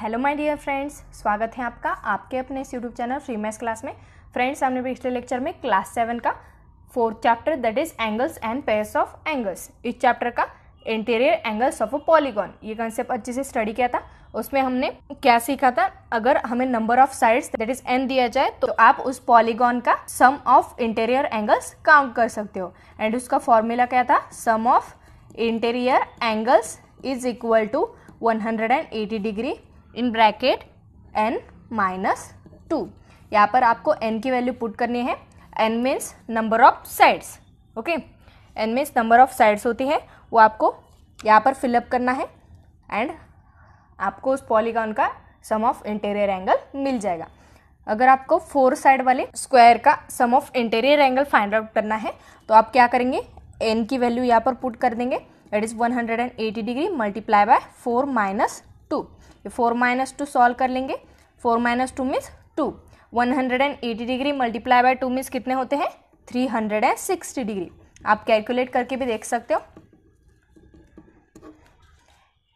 Hello my dear friends स्वागत है आपका आपके अपने इस YouTube channel free maths class में फ्रेंड्स हमने पिछले लेक्चर में क्लास सेवन का fourth chapter that is angles and pairs of angles इस चैप्टर का interior angles of a polygon ये कंसेप्ट अच्छे से स्टडी किया था उसमें हमने क्या सीखा था अगर हमें number of sides that is n दिया जाए तो आप उस पॉलीगॉन का sum of interior angles count कर सकते हो एंड उसका फॉर्मूला क्या था sum of interior angles is equal to 180 degree in bracket n minus two यहाँ पर आपको एन की वैल्यू पुट करनी है n means number of sides okay n means number of sides होती है वो आपको यहाँ पर फिलअप करना है एंड आपको उस पॉलीगॉन का सम ऑफ इंटीरियर एंगल मिल जाएगा अगर आपको फोर साइड वाले स्क्वायर का sum of interior angle find out करना है तो आप क्या करेंगे एन की वैल्यू यहाँ पर पुट कर देंगे that is 180 degree multiply by four minus two ये फोर माइनस टू सॉल्व कर लेंगे four minus two means two one hundred and eighty degree multiply by two means कितने होते हैं three hundred and sixty degree आप calculate करके भी देख सकते हो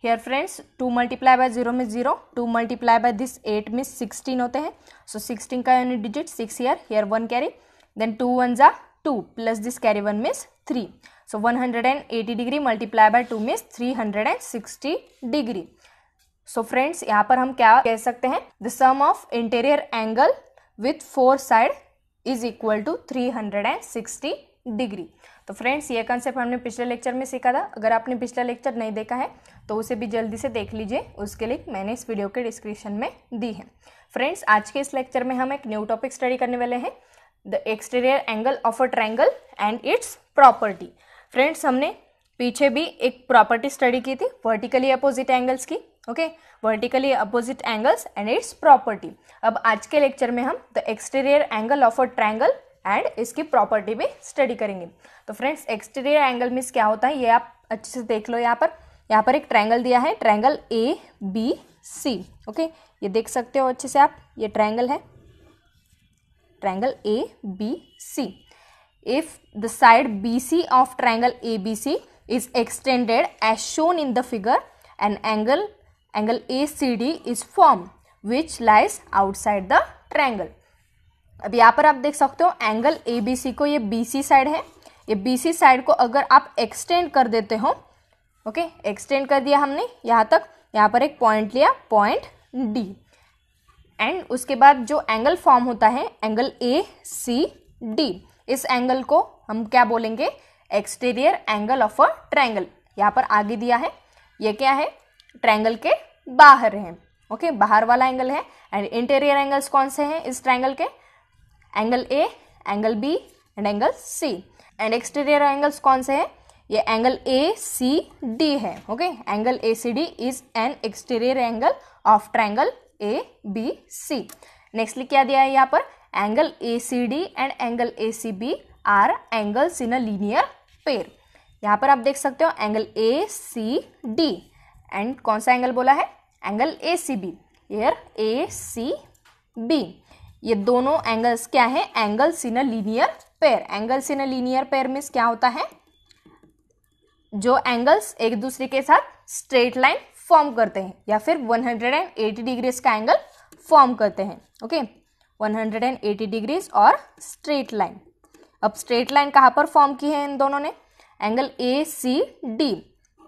here friends two multiply by zero में zero two multiply by this eight means sixteen होते हैं सो so, सिक्सटीन का unit digit six here here one carry then two one जा two plus this carry one means three so one hundred and eighty degree multiply by two means three hundred and sixty degree so friends यहाँ पर हम क्या कह सकते हैं the sum of interior angle with four side is equal to three hundred and sixty degree तो friends ये concept हमने पिछले लेक्चर में सीखा था अगर आपने पिछला लेक्चर नहीं देखा है तो उसे भी जल्दी से देख लीजिए उसके लिंक मैंने इस वीडियो के डिस्क्रिप्शन में दी है फ्रेंड्स आज के इस लेक्चर में हम एक न्यू टॉपिक स्टडी करने वाले हैं the exterior angle of a triangle and its property friends हमने पीछे भी एक प्रॉपर्टी स्टडी की थी वर्टिकली अपोजिट एंगल्स की okay vertically opposite angles and its property अब आज के लेक्चर में हम the exterior angle of a triangle and इसकी प्रॉपर्टी भी स्टडी करेंगे तो फ्रेंड्स एक्सटीरियर एंगल मीन्स क्या होता है ये आप अच्छे से देख लो यहाँ पर यहाँ पर एक ट्रायंगल दिया है triangle A B C okay ये देख सकते हो अच्छे से आप ये ट्रायंगल है triangle A B C if the B C of BC A B C is extended as shown in the figure an angle angle ACD is formed which lies outside the triangle. अब यहाँ पर आप देख सकते हो angle ए को ये B C side है ये बी सी साइड को अगर आप एक्सटेंड कर देते हो ओके एक्सटेंड कर दिया हमने यहाँ तक यहाँ पर एक पॉइंट लिया पॉइंट डी एंड उसके बाद जो एंगल फॉर्म होता है एंगल ए सी डी इस एंगल को हम क्या बोलेंगे exterior angle of a triangle यहाँ पर आगे दिया है ये क्या है ट्रायंगल के बाहर हैं ओके okay? बाहर वाला एंगल है एंड इंटीरियर एंगल्स कौन से हैं इस ट्रायंगल के angle A angle B and angle C and exterior angles कौन से हैं ये एंगल ए सी डी है okay angle A C D is an exterior angle of triangle A B C nextly क्या दिया है यहाँ पर angle A C D and angle A C B are angles in a linear pair यहाँ पर आप देख सकते हो angle A C D and कौन सा एंगल बोला है angle A C B air A C B ये दोनों एंगल्स क्या है angles in a linear pair angles in a linear pair means क्या होता है जो एंगल्स एक दूसरे के साथ स्ट्रेट लाइन फॉर्म करते हैं या फिर 180 डिग्रीज का एंगल फॉर्म करते हैं ओके 180 डिग्रीज और स्ट्रेट लाइन अब स्ट्रेट लाइन कहाँ पर फॉर्म की है इन दोनों ने एंगल ए सी डी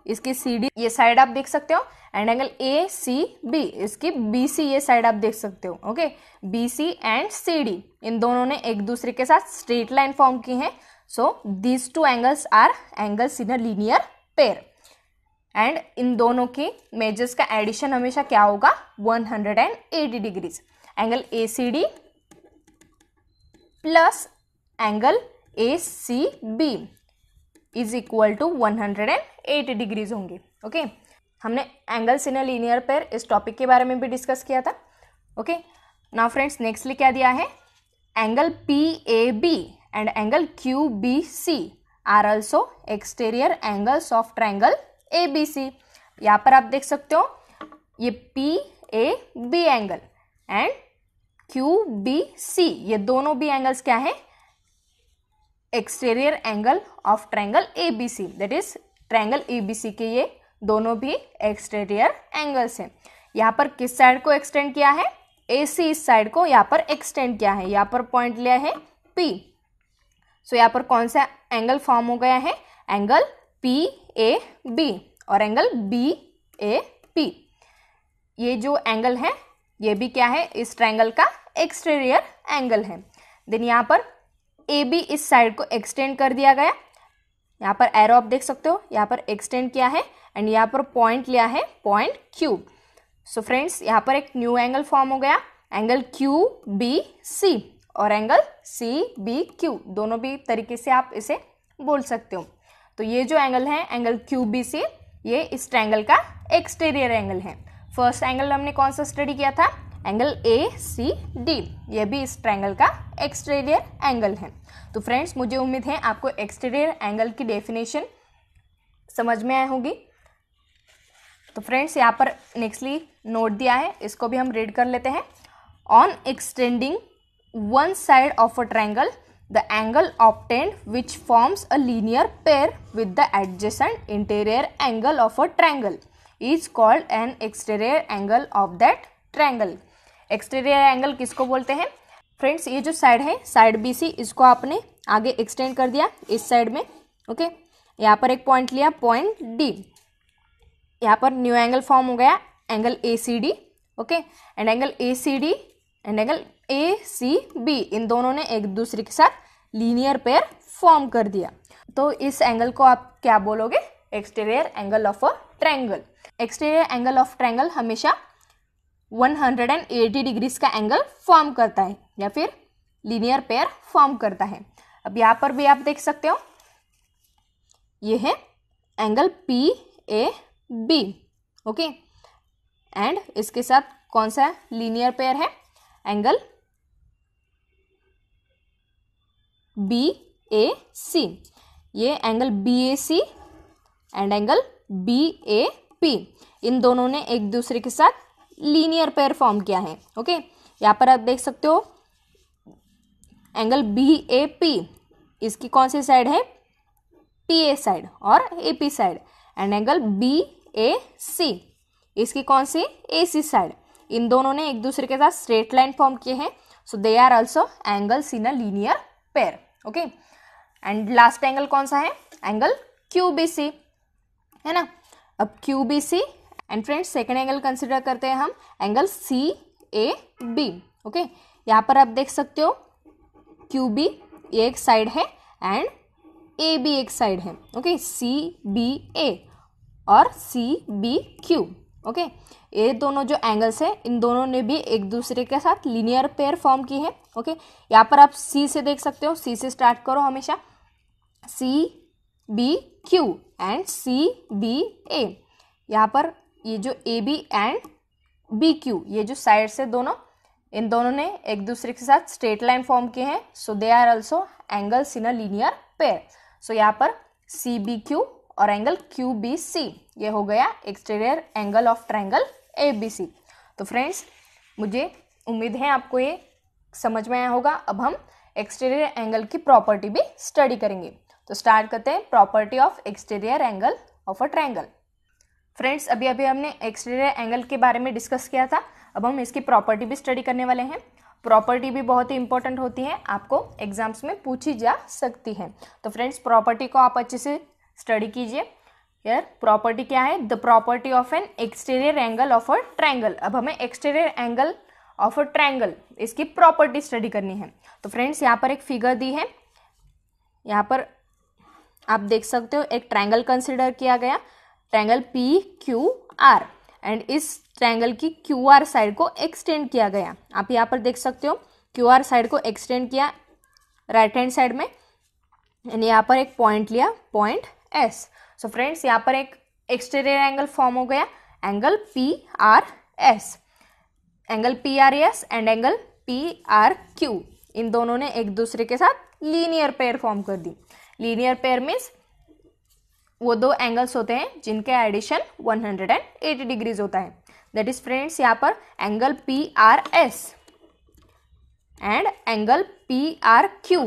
इसकी सी डी ये साइड आप देख सकते हो and angle A C B इसकी बी सी ये साइड आप देख सकते हो okay B C and C D इन दोनों ने एक दूसरे के साथ स्ट्रेट लाइन फॉर्म की है so these two angles are angles in a linear pair and इन दोनों की मेजर्स का एडिशन हमेशा क्या होगा 180 degrees angle A C D plus angle A C B is equal to 108 degrees होंगे ओके हमने एंगल्स इन लीनियर पर इस टॉपिक के बारे में भी डिस्कस किया था ओके ना फ्रेंड्स नेक्स्टली क्या दिया है angle P A B and angle Q B C are also exterior angles of triangle A B C यहाँ पर आप देख सकते हो ये P A B angle and Q B C ये दोनों भी एंगल्स क्या है exterior angle of A B C that is B C के ये दोनों भी एक्सटेरियर एंगल्स हैं यहाँ पर किस साइड को एक्सटेंड किया है ए सी इस साइड को यहाँ पर एक्सटेंड किया है यहाँ पर पॉइंट लिया है पी सो so, यहाँ पर कौन सा एंगल फॉर्म हो गया है एंगल पी ए बी और एंगल बी ए पी ये जो एंगल है ये भी क्या है इस ट्रैंगल का एक्सटेरियर एंगल है देन यहाँ पर ए बी इस साइड को एक्सटेंड कर दिया गया यहाँ पर एरो आप देख सकते हो यहाँ पर एक्सटेंड किया है एंड यहाँ पर पॉइंट लिया है पॉइंट क्यू सो फ्रेंड्स यहाँ पर एक न्यू एंगल फॉर्म हो गया एंगल क्यू बी सी और एंगल सी बी क्यू दोनों भी तरीके से आप इसे बोल सकते हो तो ये जो एंगल है एंगल क्यू बी सी ये इस ट्रैंगल का एक्सटेरियर एंगल है फर्स्ट एंगल हमने कौन सा स्टडी किया था एंगल ए सी डी ये भी इस ट्रैंगल का एक्सटेरियर एंगल है तो फ्रेंड्स मुझे उम्मीद है आपको एक्सटेरियर एंगल की डेफिनेशन समझ में आई होगी तो फ्रेंड्स यहाँ पर नेक्स्टली नोट दिया है इसको भी हम रीड कर लेते हैं on extending one side of a triangle the angle obtained which forms a linear pair with the adjacent interior angle of a triangle is called an exterior angle of that triangle exterior angle किसको बोलते हैं friends ये जो side है side B C इसको आपने आगे extend कर दिया इस साइड में ओके यहाँ पर एक पॉइंट लिया पॉइंट डी यहाँ पर न्यू एंगल फॉर्म हो गया angle A C D okay and angle A C D and angle A C B इन दोनों ने एक दूसरे के साथ लीनियर पेयर फॉर्म कर दिया तो इस एंगल को आप क्या बोलोगे exterior angle of a triangle exterior angle of triangle हमेशा 180 डिग्रीज का एंगल फॉर्म करता है या फिर लीनियर पेयर फॉर्म करता है अब यहाँ पर भी आप देख सकते हो ये है angle P A B okay and इसके साथ कौन सा लीनियर पेयर है एंगल बी ए सी ये angle B A C and angle B A P इन दोनों ने एक दूसरे के साथ लीनियर पेयर फॉर्म किया है ओके यहाँ पर आप देख सकते हो एंगल बी ए पी इसकी कौन सी साइड है पी ए साइड और A P side and angle B A C इसकी कौन सी ए सी साइड इन दोनों ने एक दूसरे के साथ स्ट्रेट लाइन फॉर्म किए हैं so they are also angles in a linear pair okay and last angle कौन सा है एंगल क्यू बी सी है ना अब Q B C and friends second angle consider करते हैं हम angle C A B okay यहाँ पर आप देख सकते हो क्यू बी ये एक साइड है एंड ए बी एक साइड है ओके सी बी ए और सी बी क्यू ओके ये दोनों जो एंगल्स हैं इन दोनों ने भी एक दूसरे के साथ लीनियर पेयर फॉर्म की है ओके यहाँ पर आप सी से देख सकते हो सी से स्टार्ट करो हमेशा C B Q and C B A यहाँ पर ये जो A B and B Q ये जो साइड्स है दोनों इन दोनों ने एक दूसरे के साथ स्ट्रेट लाइन फॉर्म किए हैं so they are also angles in a linear pair so यहाँ पर सी बी क्यू और एंगल क्यू बी सी ये हो गया exterior angle of triangle A B C तो फ्रेंड्स मुझे उम्मीद है आपको ये समझ में आया होगा अब हम एक्सटीरियर एंगल की प्रॉपर्टी भी स्टडी करेंगे तो स्टार्ट करते हैं property of exterior angle of a triangle friends अभी अभी हमने एक्सटीरियर एंगल के बारे में डिस्कस किया था अब हम इसकी प्रॉपर्टी भी स्टडी करने वाले हैं प्रॉपर्टी भी बहुत ही इंपॉर्टेंट होती है आपको एग्जाम्स में पूछी जा सकती है तो फ्रेंड्स प्रॉपर्टी को आप अच्छे से स्टडी कीजिए यार प्रॉपर्टी क्या है the property of an exterior angle of a triangle अब हमें exterior angle of a triangle इसकी प्रॉपर्टी स्टडी करनी है तो फ्रेंड्स यहाँ पर एक फिगर दी है यहाँ पर आप देख सकते हो एक ट्रैंगल कंसिडर किया गया triangle P Q R and इस ट्रैंगल की क्यू आर साइड को एक्सटेंड किया गया आप यहाँ पर देख सकते हो क्यू आर साइड को एक्सटेंड किया राइट हैंड साइड में एंड यहाँ पर एक पॉइंट लिया पॉइंट एस सो फ्रेंड्स यहाँ पर एक एक्सटेरियर एंगल फॉर्म हो गया angle P R S angle P R S and angle P R Q इन दोनों ने एक दूसरे के साथ लीनियर पेयर फॉर्म कर दी लीनियर पेयर मीन्स वो दो एंगल्स होते हैं जिनके एडिशन 180 डिग्रीज होता है दैट इज फ्रेंड्स यहाँ पर angle P R S and angle P R Q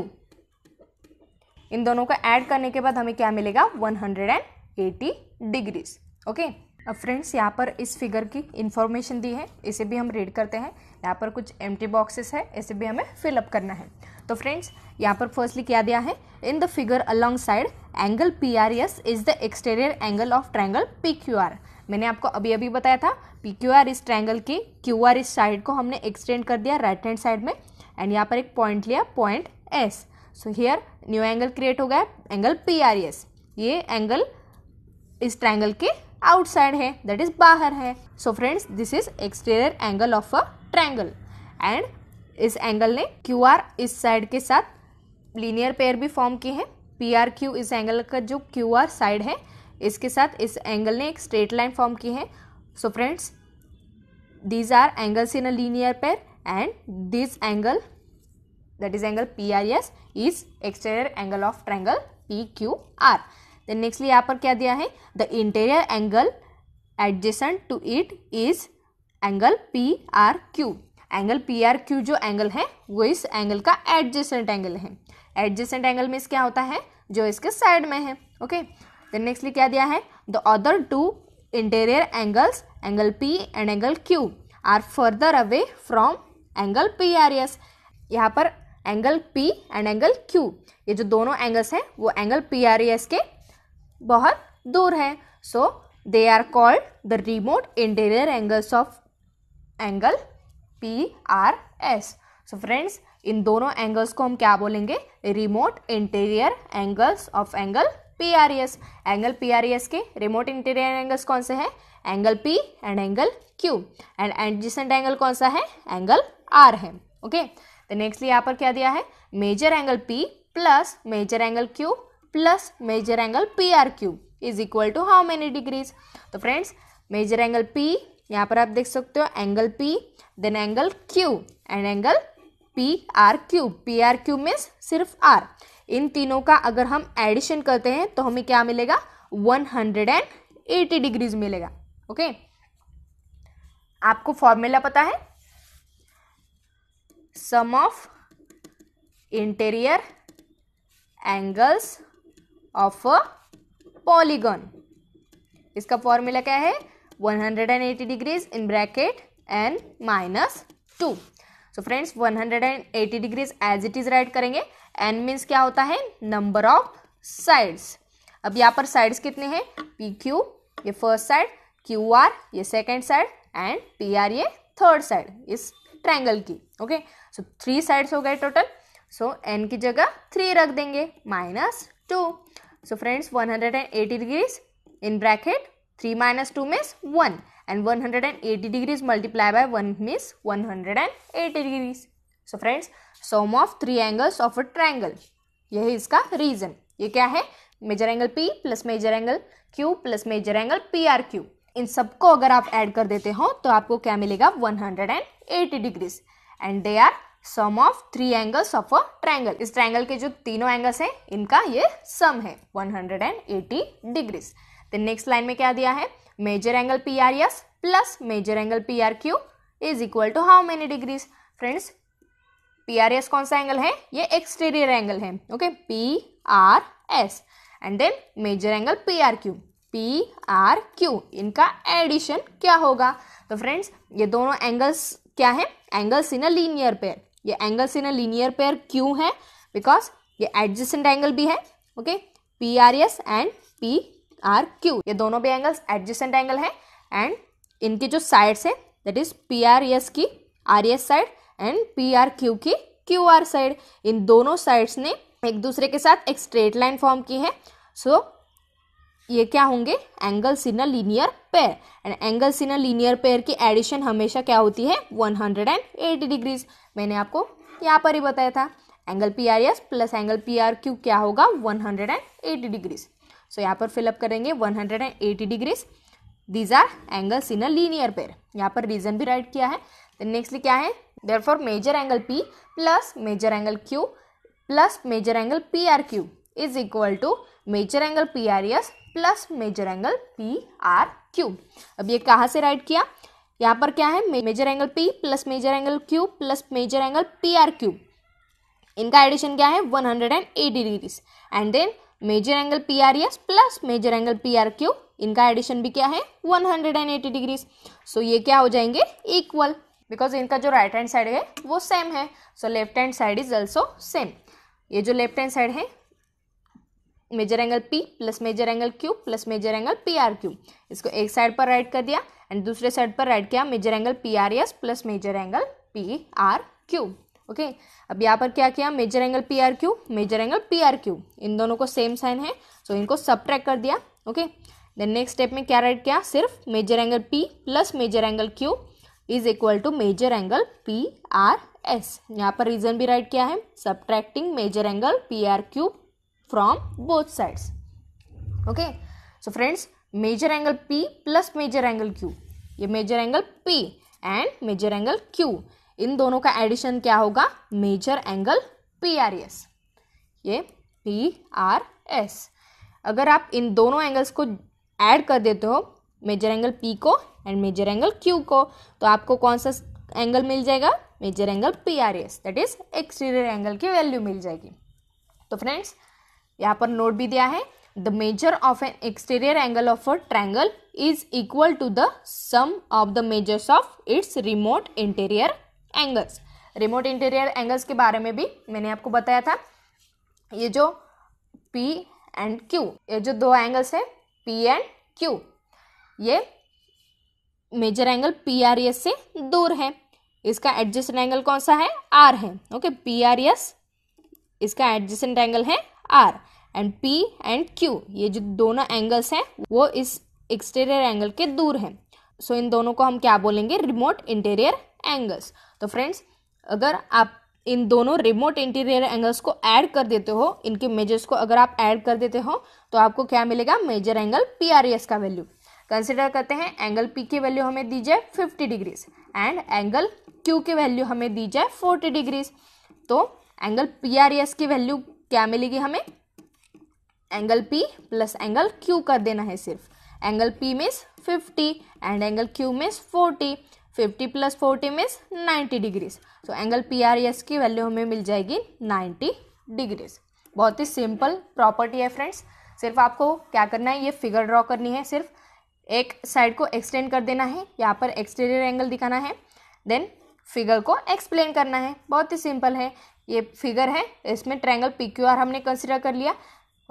इन दोनों का ऐड करने के बाद हमें क्या मिलेगा 180 डिग्रीज ओके अब फ्रेंड्स यहाँ पर इस फिगर की इंफॉर्मेशन दी है इसे भी हम रीड करते हैं यहाँ पर कुछ एम टी बॉक्सेस है इसे भी हमें फिलअप करना है तो फ्रेंड्स यहाँ पर फर्स्टली क्या दिया है in the figure along side angle P R S is the exterior angle of triangle P Q R मैंने आपको अभी अभी बताया था पी क्यू आर इस ट्रैंगल के क्यू आर इस साइड को हमने एक्सटेंड कर दिया राइट हैंड साइड में एंड यहाँ पर एक पॉइंट लिया point S so here new angle create हो गया एंगल पी आर एस ये एंगल इस ट्रैंगल के आउटसाइड है दैट इज बाहर है so friends this is exterior angle of a triangle and इस एंगल ने क्यू आर इस साइड के साथ लीनियर पेयर भी फॉर्म किए हैं पी आर क्यू इस एंगल का जो क्यू आर साइड है इसके साथ इस एंगल ने एक स्ट्रेट लाइन फॉर्म की है so friends these are angles in a linear pair and this angle that is angle P R S is exterior angle of triangle P Q R then nextly यहाँ पर क्या दिया है the interior angle adjacent to it is angle P R Q angle P R Q जो angle है वो इस angle का एडजेसेंट एंगल है एडजेसेंट एंगल मीन्स क्या होता है जो इसके साइड में है ओके देन नेक्स्टली क्या दिया है the other two interior angles angle P and angle Q are further away from angle P R S यहाँ पर angle P and angle Q ये जो दोनों एंगल्स हैं वो एंगल पी आर एस के बहुत दूर है so they are called the remote interior angles of angle P R S so friends इन दोनों एंगल्स को हम क्या बोलेंगे remote interior angles of angle P R S angle P R S के रिमोट इंटीरियर एंगल्स कौन से हैं angle P and angle Q and adjacent angle कौन सा है एंगल आर है ओके तो नेक्स्टली यहाँ पर क्या दिया है measure angle P plus measure angle Q plus measure angle P R Q is equal to how many degrees तो फ्रेंड्स मेजर एंगल पी यहाँ पर आप देख सकते हो angle P then angle Q and angle P R Q P R Q means सिर्फ R इन तीनों का अगर हम एडिशन करते हैं तो हमें क्या मिलेगा 180 डिग्रीज मिलेगा ओके okay? आपको फॉर्मूला पता है sum of interior angles of a polygon इसका फॉर्मूला क्या है 180 degrees in bracket and minus 2. So friends 180 degrees as it is write करेंगे एन मीन्स क्या होता है नंबर ऑफ साइड्स अब यहाँ पर साइड्स कितने हैं पी क्यू ये फर्स्ट साइड क्यू आर ये second side and P R ये थर्ड साइड इस ट्रैंगल की ओके सो थ्री साइड्स हो गए टोटल सो एन की जगह थ्री रख देंगे minus two so friends one hundred and eighty degrees in bracket 3 minus 2 means 1 and 180 degrees multiplied by 1 means 180 degrees. So friends, sum of three angles of a triangle. यही इसका reason ये क्या है measure angle P plus measure angle Q plus measure angle P R Q इन सबको अगर आप add कर देते हो तो आपको क्या मिलेगा 180 degrees and they are sum of three angles of a triangle इस ट्रायंगल के जो तीनों एंगल्स हैं इनका ये सम है 180 डिग्रीज तो नेक्स्ट लाइन में क्या दिया है measure angle P R S plus measure angle P R Q is equal to how many degrees friends P R S कौन सा एंगल है ये एक्सटीरियर एंगल है okay P R S and then measure angle P R Q P R Q इनका addition क्या होगा तो friends ये दोनों एंगल्स क्या है angles in a linear pair ये angles in a linear pair क्यों है बिकॉज ये एडजस्टेंट एंगल भी है okay P R S and P R Q ये दोनों भी एंगल्स एडजेसेंट एंगल है एंड इनकी जो साइड्स है that is P R S की R S side and P R Q की क्यू आर साइड इन दोनों साइड्स ने एक दूसरे के साथ एक स्ट्रेट लाइन फॉर्म की है सो so, ये क्या होंगे angles in a linear pair and angles in a linear pair की एडिशन हमेशा क्या होती है 180 डिग्रीज मैंने आपको यहाँ पर ही बताया था angle P R S plus angle P R Q क्या होगा 180 डिग्रीज सो यहाँ पर फिलअप करेंगे 180 degrees these are angles in a linear pair यहाँ पर रीजन भी राइट किया है नेक्स्टली क्या है there for measure angle P plus measure angle Q plus measure angle P R Q is equal to measure angle P R S plus measure angle P R Q अब ये कहाँ से right किया यहाँ पर क्या है measure angle P plus measure angle Q plus measure angle P R Q इनका एडिशन क्या है 180 degrees and then measure angle P R S plus measure angle P R Q इनका एडिशन भी क्या है 180 डिग्रीज सो so, ये क्या हो जाएंगे इक्वल बिकॉज इनका जो राइट हैंड साइड है वो सेम है so left hand side is also same ये जो लेफ्ट हैंड साइड है measure angle P plus measure angle Q plus measure angle P R Q इसको एक साइड पर राइट कर दिया एंड दूसरे साइड पर राइट किया measure angle P R S plus measure angle P R Q okay अब यहाँ पर क्या किया measure angle P R Q measure angle P R Q इन दोनों को सेम साइन है सो so, इनको सब्ट्रैक्ट कर दिया ओके देन नेक्स्ट स्टेप में क्या राइट किया सिर्फ measure angle P plus measure angle Q is equal to measure angle P R S यहाँ पर रीजन भी राइट किया है subtracting measure angle P R Q from both sides okay so friends measure angle P plus measure angle Q ये measure angle P and measure angle Q इन दोनों का addition क्या होगा measure angle P R S ये P R S अगर आप इन दोनों एंगल्स को ऐड कर देते हो मेजर एंगल पी को एंड मेजर एंगल क्यू को तो आपको कौन सा एंगल मिल जाएगा measure angle P R S that is exterior angle की वैल्यू मिल जाएगी तो फ्रेंड्स यहाँ पर नोट भी दिया है the measure of an exterior angle of a triangle is equal to the sum of the measures of its remote interior angles remote interior angles के बारे में भी मैंने आपको बताया था ये जो पी एंड क्यू ये जो दो एंगल्स है पी एंड क्यू ये measure angle P R S से दूर है इसका एडजस्टेंट एंगल कौन सा है आर है ओके पी आर एस इसका एडजस्टेंट एंगल है R and P and Q ये जो दोनों एंगल्स हैं वो इस एक्सटीरियर एंगल के दूर हैं सो so, इन दोनों को हम क्या बोलेंगे रिमोट इंटीरियर एंगल्स तो फ्रेंड्स अगर आप इन दोनों रिमोट इंटीरियर एंगल्स को ऐड कर देते हो इनके मेजर्स को अगर आप ऐड कर देते हो तो आपको क्या मिलेगा measure angle P R S का वैल्यू कंसिडर करते हैं एंगल पी की वैल्यू हमें दी जाए fifty degrees and angle Q की वैल्यू हमें दी जाए फोर्टी डिग्रीज तो एंगल पी आर एस की वैल्यू क्या मिलेगी हमें angle P plus angle Q कर देना है सिर्फ angle P means fifty and angle Q means forty fifty plus forty means ninety degrees तो एंगल पी आर एस की वैल्यू हमें मिल जाएगी नाइन्टी डिग्रीज बहुत ही सिंपल प्रॉपर्टी है फ्रेंड्स सिर्फ आपको क्या करना है ये फिगर ड्रॉ करनी है सिर्फ एक साइड को एक्सटेंड कर देना है यहाँ पर एक्सटेरियर एंगल दिखाना है देन फिगर को एक्सप्लेन करना है बहुत ही सिंपल है ये फिगर है इसमें ट्रायंगल पी क्यू आर हमने कंसिडर कर लिया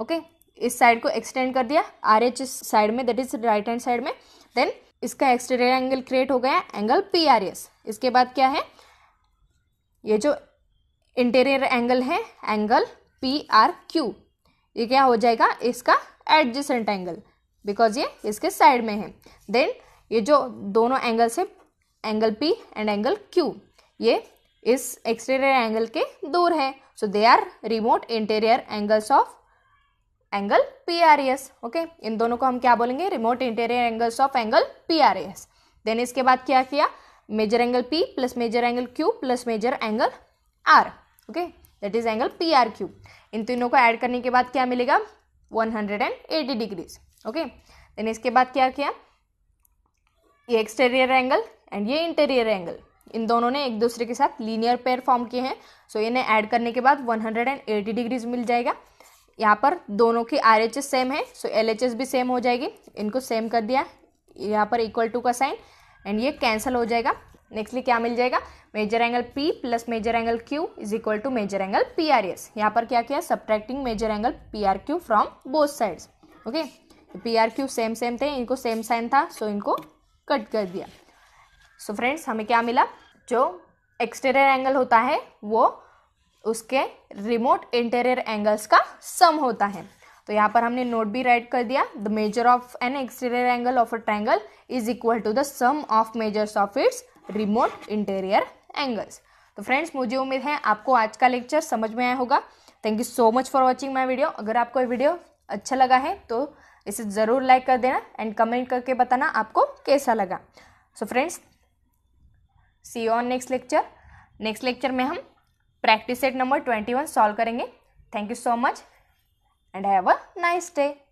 ओके इस साइड को एक्सटेंड कर दिया आर एच इस साइड में that is right hand side में देन इसका एक्सटेरियर एंगल क्रिएट हो गया एंगल पी आर एस इसके बाद क्या है ये जो इंटीरियर एंगल है एंगल पी आर क्यू ये क्या हो जाएगा इसका एडजेसेंट एंगल बिकॉज ये इसके साइड में है देन ये जो दोनों एंगल्स है angle P and angle Q ये इस एक्सटीरियर एंगल के दूर है so they are remote interior angles of angle P R S okay इन दोनों को हम क्या बोलेंगे remote interior angles of angle P R S then इसके बाद क्या किया measure angle P plus measure angle Q plus measure angle R okay that is angle P R Q इन तीनों को ऐड करने के बाद क्या मिलेगा 180 डिग्रीज ओके देन इसके बाद क्या किया ये एक्सटेरियर एंगल एंड ये इंटेरियर एंगल इन दोनों ने एक दूसरे के साथ लीनियर पेयर फॉर्म किए हैं सो so, इन्हें ऐड करने के बाद 180 डिग्रीज मिल जाएगा यहाँ पर दोनों की आर एच एस सेम है सो एल एच एस भी सेम हो जाएगी इनको सेम कर दिया यहाँ पर इक्वल टू का साइन एंड ये कैंसिल हो जाएगा नेक्स्टली क्या मिल जाएगा measure angle P plus measure angle Q is equal to measure angle P R S यहाँ पर क्या किया subtracting measure angle P R Q from both sides okay P R Q same same थे इनको same sign था सो so इनको cut कर दिया सो so फ्रेंड्स हमें क्या मिला जो एक्सटेरियर एंगल होता है वो उसके रिमोट इंटेरियर एंगल्स का सम होता है तो यहाँ पर हमने नोट भी राइट कर दिया the measure of an exterior angle of a triangle is equal to the sum of measures of its remote interior angles तो फ्रेंड्स मुझे उम्मीद है आपको आज का लेक्चर समझ में आया होगा thank you so much for watching my video अगर आपको ये वीडियो अच्छा लगा है तो इसे ज़रूर लाइक कर देना एंड कमेंट करके बताना आपको कैसा लगा so friends see on next lecture next lecture में हम practice set number twenty one solve करेंगे thank you so much and have a nice day